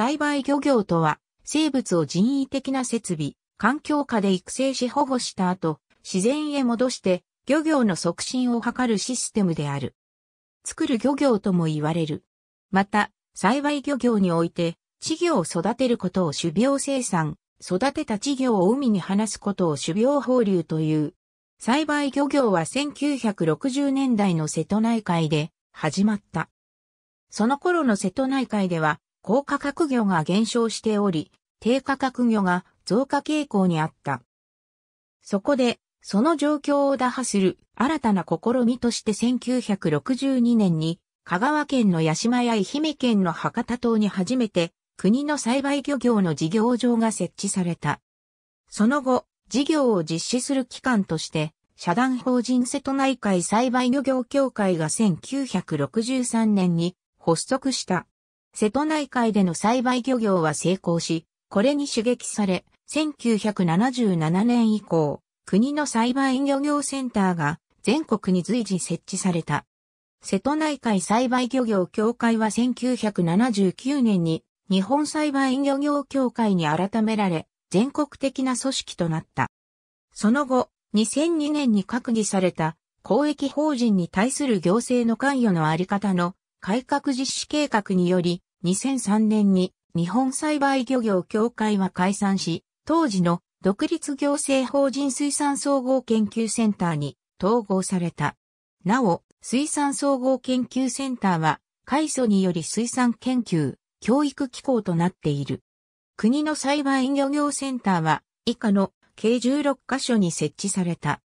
栽培漁業とは、生物を人為的な設備、環境下で育成し保護した後、自然へ戻して、漁業の促進を図るシステムである。作る漁業とも言われる。また、栽培漁業において、稚魚を育てることを種苗生産、育てた稚魚を海に放すことを種苗放流という。栽培漁業は1960年代の瀬戸内海で始まった。その頃の瀬戸内海では高価格魚が減少しており、低価格魚が増加傾向にあった。そこで、その状況を打破する新たな試みとして1962年に、香川県の八島や愛媛県の博多島に初めて、国の栽培漁業の事業場が設置された。その後、事業を実施する機関として、社団法人瀬戸内海栽培漁業協会が1963年に発足した。瀬戸内海での栽培漁業は成功し、これに刺激され、1977年以降、国の栽培漁業センターが全国に随時設置された。瀬戸内海栽培漁業協会は1979年に日本栽培漁業協会に改められ、全国的な組織となった。その後、2002年に閣議された公益法人に対する行政の関与のあり方の改革実施計画により、2003年に日本栽培漁業協会は解散し、当時の独立行政法人水産総合研究センターに統合された。なお、水産総合研究センターは、海祖により水産研究、教育機構となっている。国の栽培漁業センターは、以下の計16カ所に設置された。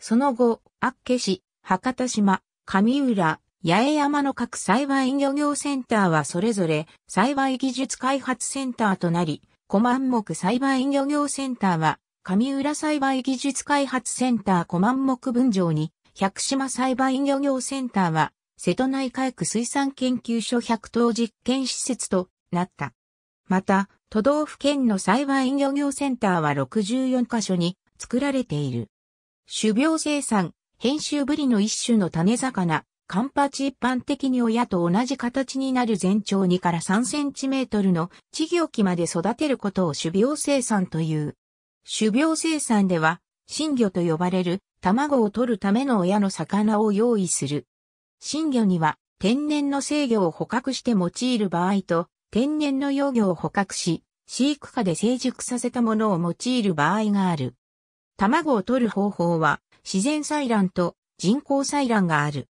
その後、厚岸、博多島、上浦、八重山の各栽培漁業センターはそれぞれ栽培技術開発センターとなり、小万木栽培漁業センターは上浦栽培技術開発センター小万木分場に、百島栽培漁業センターは瀬戸内海区水産研究所100等実験施設となった。また、都道府県の栽培漁業センターは64カ所に作られている。種苗生産、編集ぶりの一種の種魚、カンパチ一般的に親と同じ形になる全長2から3センチメートルの稚魚期まで育てることを種苗生産という。種苗生産では、新魚と呼ばれる卵を取るための親の魚を用意する。新魚には天然の生魚を捕獲して用いる場合と、天然の幼魚を捕獲し、飼育下で成熟させたものを用いる場合がある。卵を取る方法は、自然採卵と人工採卵がある。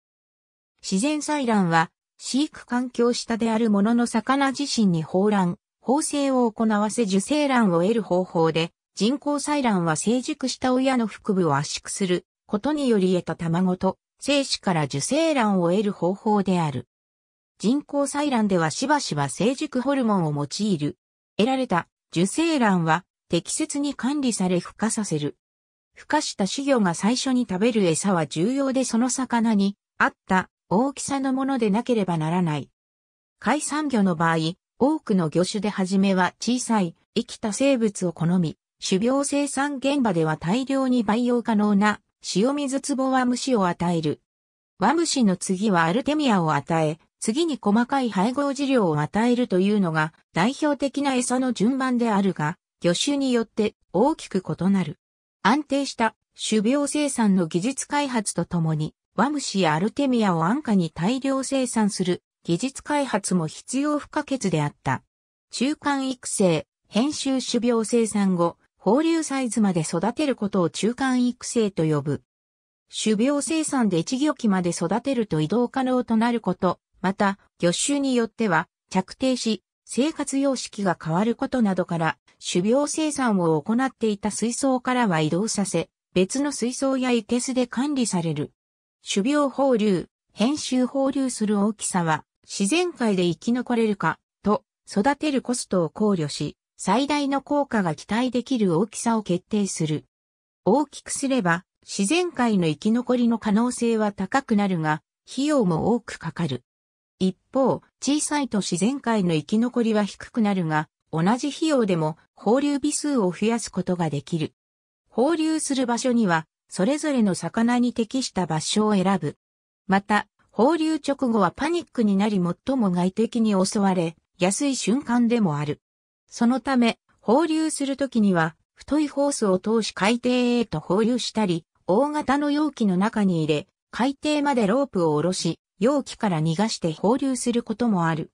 自然採卵は、飼育環境下であるものの魚自身に放卵、放生を行わせ受精卵を得る方法で、人工採卵は成熟した親の腹部を圧縮することにより得た卵と、精子から受精卵を得る方法である。人工採卵ではしばしば成熟ホルモンを用いる。得られた受精卵は適切に管理され孵化させる。孵化した稚魚が最初に食べる餌は重要でその魚にあった大きさのものでなければならない。海産魚の場合、多くの魚種で初めは小さい、生きた生物を好み、種苗生産現場では大量に培養可能な塩水壺は虫を与える。ワムシの次はアルテミアを与え、次に細かい配合飼料を与えるというのが代表的な餌の順番であるが、魚種によって大きく異なる。安定した種苗生産の技術開発とともに、ワムシやアルテミアを安価に大量生産する技術開発も必要不可欠であった。中間育成、編集種苗生産後、放流サイズまで育てることを中間育成と呼ぶ。種苗生産で一魚期まで育てると移動可能となること、また、魚種によっては、着底し、生活様式が変わることなどから、種苗生産を行っていた水槽からは移動させ、別の水槽や生けすで管理される。種苗放流、編集放流する大きさは、自然界で生き残れるか、と、育てるコストを考慮し、最大の効果が期待できる大きさを決定する。大きくすれば、自然界の生き残りの可能性は高くなるが、費用も多くかかる。一方、小さいと自然界の生き残りは低くなるが、同じ費用でも放流尾数を増やすことができる。放流する場所にはそれぞれの魚に適した場所を選ぶ。また、放流直後はパニックになり最も外敵に襲われ、安い瞬間でもある。そのため、放流するときには、太いホースを通し海底へと放流したり、大型の容器の中に入れ、海底までロープを下ろし、容器から逃がして放流することもある。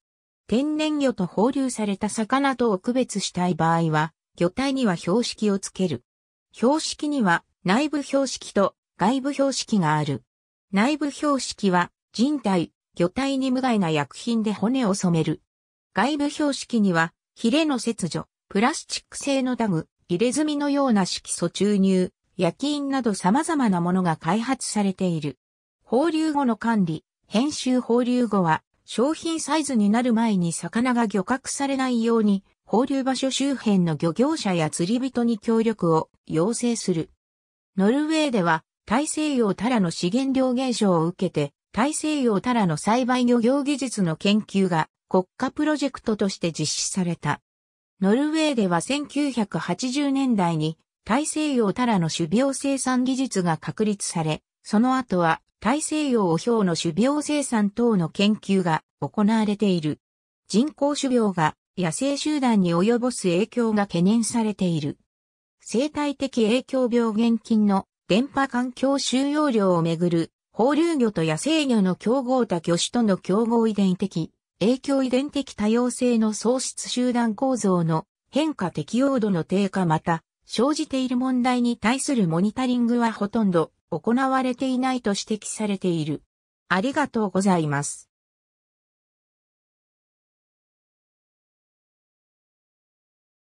天然魚と放流された魚とを区別したい場合は、魚体には標識をつける。標識には内部標識と外部標識がある。内部標識は人体、魚体に無害な薬品で骨を染める。外部標識には、ヒレの切除、プラスチック製のダグ、入れ墨のような色素注入、焼き印など様々なものが開発されている。放流後の管理、編集放流後は、商品サイズになる前に魚が漁獲されないように、放流場所周辺の漁業者や釣り人に協力を要請する。ノルウェーでは大西洋タラの資源量減少を受けて大西洋タラの栽培漁業技術の研究が国家プロジェクトとして実施された。ノルウェーでは1980年代に大西洋タラの種苗生産技術が確立され、その後は大西洋オヒョウの種苗生産等の研究が行われている。人工種苗が野生集団に及ぼす影響が懸念されている。生態的影響病原菌の電波環境収容量をめぐる、放流魚と野生魚の競合他魚種との競合遺伝的、影響遺伝的多様性の喪失集団構造の変化適用度の低下また、生じている問題に対するモニタリングはほとんど行われていないと指摘されている。ありがとうございます。